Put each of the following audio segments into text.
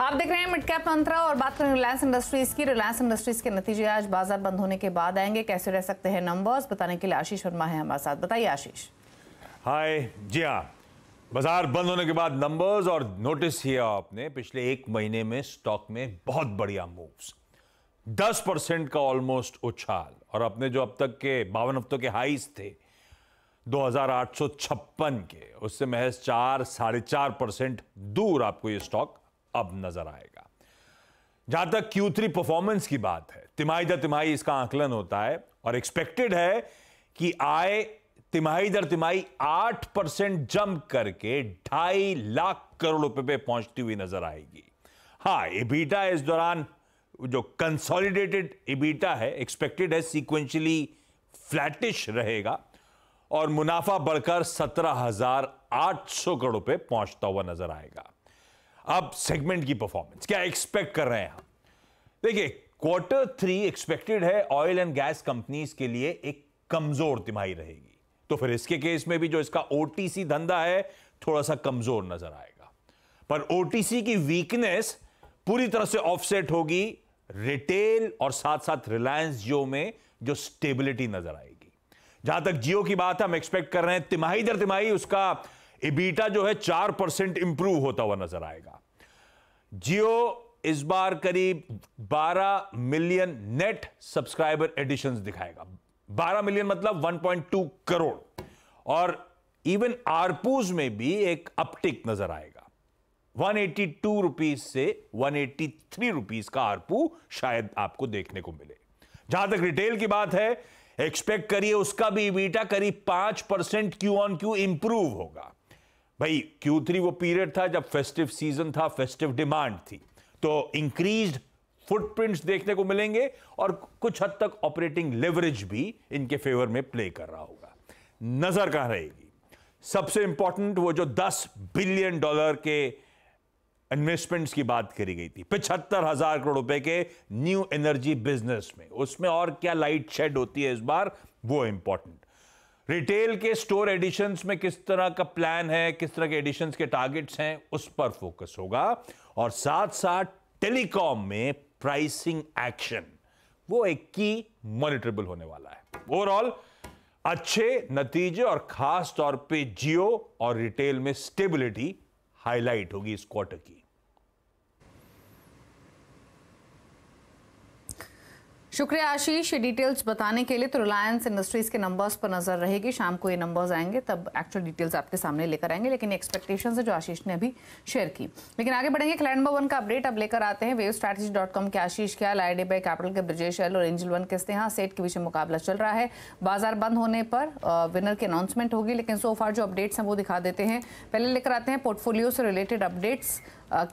आप देख रहे हैं मिडकैप मंत्रा और बात करें रिलायंस इंडस्ट्रीज की रिलायंस इंडस्ट्रीज के नतीजे आज बाजार बंद होने के बाद आएंगे कैसे रह सकते हैं नंबर्स बताने के लिए आशीष वर्मा है हमारे साथ बताइए आशीष हाय जी हाँ बाजार बंद होने के बाद नंबर्स और नोटिस किया आपने पिछले एक महीने में स्टॉक में बहुत बढ़िया मूव्स दस परसेंट का ऑलमोस्ट उछाल और अपने जो अब तक के बावन हफ्तों के हाइस थे 2856 के उससे महज चार साढ़े चार परसेंट दूर आपको ये स्टॉक अब नजर आएगा जहां तक Q3 परफॉर्मेंस की बात है तिमाही दर तिमाही इसका आकलन होता है और एक्सपेक्टेड है कि आय तिमाही दर तिमाही 8 परसेंट जंप करके ढाई लाख करोड़ रुपए पे पहुंचती हुई नजर आएगी हाँ इबीटा इस दौरान जो कंसोलिडेटेड इबीटा है एक्सपेक्टेड है सीक्वेंशियली फ्लैटिश रहेगा और मुनाफा बढ़कर सत्रह हजार आठ सौ करोड़ रुपए पहुंचता हुआ नजर आएगा अब सेगमेंट की परफॉर्मेंस क्या एक्सपेक्ट कर रहे हैं देखिए क्वार्टर थ्री एक्सपेक्टेड है ऑयल एंड गैस कंपनीज के लिए एक कमजोर तिमाही रहेगी तो फिर इसके केस में भी जो इसका ओटीसी धंधा है थोड़ा सा कमजोर नजर आएगा पर ओटीसी की वीकनेस पूरी तरह से ऑफसेट होगी रिटेल और साथ साथ रिलायंस जियो में जो स्टेबिलिटी नजर आएगी जहां तक जियो की बात हम एक्सपेक्ट कर रहे हैं तिमाही दर तिमाही उसका इबीटा जो है चार परसेंट इंप्रूव होता हुआ नजर आएगा जियो इस बार करीब 12 मिलियन नेट सब्सक्राइबर एडिशन दिखाएगा 12 मिलियन मतलब 1.2 करोड़ और इवन आरपूज में भी एक अपटिक नजर आएगा 182 रुपीज से 183 रुपीज का आरपू शायद आपको देखने को मिले जहां तक रिटेल की बात है एक्सपेक्ट करिए उसका भी बीटा करीब 5 percent Q on Q improve होगा भाई क्यू थ्री वो पीरियड था जब फेस्टिव सीजन था फेस्टिव डिमांड थी तो इंक्रीज फुटप्रिंट्स देखने को मिलेंगे और कुछ हद तक ऑपरेटिंग लेवरेज भी इनके फेवर में प्ले कर रहा होगा नजर कहां रहेगी सबसे इंपॉर्टेंट वो जो 10 बिलियन डॉलर के इन्वेस्टमेंट्स की बात करी गई थी पिछहत्तर हजार करोड़ रुपए के न्यू एनर्जी बिजनेस में उसमें और क्या लाइट शेड होती है इस बार वो इंपॉर्टेंट रिटेल के स्टोर एडिशंस में किस तरह का प्लान है किस तरह के एडिशंस के टारगेट्स हैं उस पर फोकस होगा और साथ साथ टेलीकॉम में प्राइसिंग एक्शन वो एक की मॉनिटरेबल होने वाला है ओवरऑल अच्छे नतीजे और खास तौर पे जियो और रिटेल में स्टेबिलिटी हाईलाइट होगी इस क्वार्टर की शुक्रिया आशीष डिटेल्स बताने के लिए तो रिलायंस इंडस्ट्रीज के नंबर्स पर नजर रहेगी शाम को ये नंबर्स आएंगे तब एक्चुअल डिटेल्स आपके सामने लेकर आएंगे लेकिन एक्सपेक्टेशन है जो आशीष ने अभी शेयर की लेकिन आगे बढ़ेंगे क्लाइन नंबर वन का अपडेट अब लेकर आते हैं वेव स्ट्रैटेजी डॉट कॉम के आशीष क्या डे बाई कैपिटल के ब्रजेश एल और एंजल वन हाँ, के हैं सेट के विषय मुकाबला चल रहा है बाजार बंद होने पर विनर की अनाउंसमेंट होगी लेकिन सो फार जो अपडेट्स हैं वो दिखा देते हैं पहले लेकर आते हैं पोर्टफोलियो से रिलेटेड अपडेट्स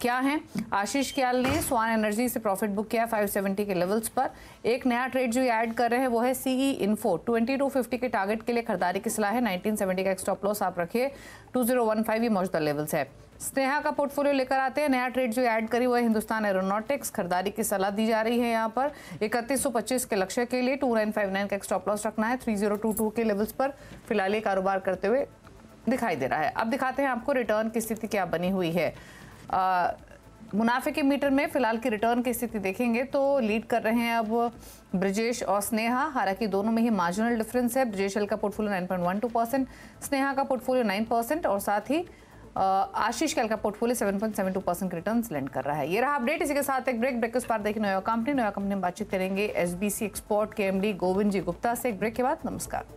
क्या हैं आशीष क्याल ने स्वान एनर्जी से प्रॉफिट बुक किया 570 के लेवल्स पर एक नया ट्रेड जो ऐड कर रहे हैं वो है सीई इन्फो 2250 के टारगेट के लिए खरीदारी की सलाह है 1970 का स्टॉप लॉस आप रखिए 2015 ये मौजूदा लेवल्स है स्नेहा का पोर्टफोलियो लेकर आते हैं नया ट्रेड जो ऐड करी हुआ है हिंदुस्तान एरोनॉटिक्स खरीदारी की सलाह दी जा रही है यहाँ पर इकतीस सौ पच्चीस के लक्ष्य के लिए टू नाइन फाइव नाइन का स्टॉप लॉस रखना है थ्री जीरो टू टू के लेवल्स पर फिलहाल ये कारोबार करते हुए दिखाई दे रहा है अब दिखाते हैं आपको रिटर्न की स्थिति क्या बनी हुई है मुनाफे के मीटर में फिलहाल की रिटर्न की स्थिति देखेंगे तो लीड कर रहे हैं अब ब्रजेश और स्नेहा हालांकि दोनों में ही मार्जिनल डिफरेंस है ब्रजेश का पोर्टफोलियो 9.12 परसेंट स्नेहा का पोर्टफोलियो 9 परसेंट और साथ ही आशीष कैल का पोर्टफोलियो 7.72 परसेंट रिटर्न लैंड कर रहा है ये रहा अपडेट इसी के साथ एक ब्रेक ब्रेक के उस पर देखिए नोया कंपनी नोया कंपनी में बातचीत करेंगे एस एक्सपोर्ट के एमडी गोविंद जी गुप्ता से एक ब्रेक के बाद नमस्कार